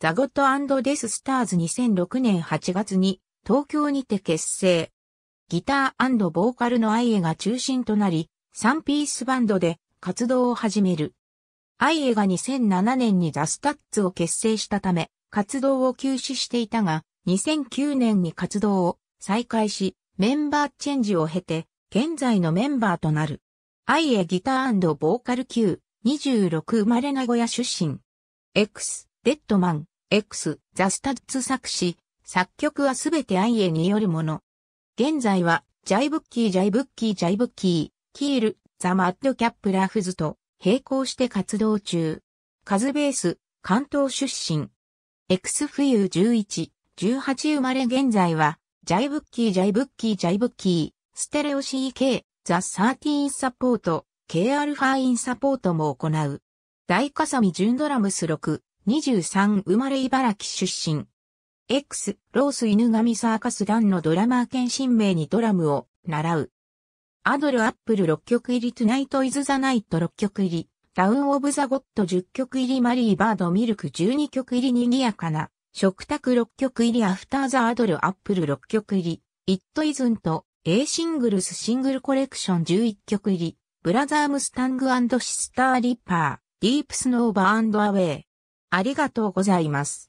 ザゴットデススターズ2006年8月に東京にて結成。ギターボーカルのアイエが中心となり、3ピースバンドで活動を始める。アイエが2007年にザ・スタッツを結成したため、活動を休止していたが、2009年に活動を再開し、メンバーチェンジを経て、現在のメンバーとなる。アイエギターボーカル Q26 生まれ名古屋出身。X デッドマン、X、ザ・スタッツ作詞、作曲はすべてイエによるもの。現在は、ジャイブッキー、ジャイブッキー、ジャイブッキー、キール、ザ・マッドキャップラフズと並行して活動中。カズベース、関東出身。X 冬フィー11、18生まれ現在は、ジャイブッキー、ジャイブッキー、ジャイブッキー、ステレオ CK、ザ・サーティーンサポート、KR ファインサポートも行う。大笠見純ドラムス6、23生まれ茨城出身。X、ロース犬神サーカス団のドラマー兼新名にドラムを習う。アドルアップル6曲入りトゥナイトイズザナイト6曲入り、ダウンオブザゴット10曲入りマリーバードミルク12曲入りにぎやかな、食卓6曲入りアフターザアドルアップル6曲入り、イットイズンと A シングルスシングルコレクション11曲入り、ブラザームスタングシスターリッパー、ディープスノーバーアウェイ。ありがとうございます。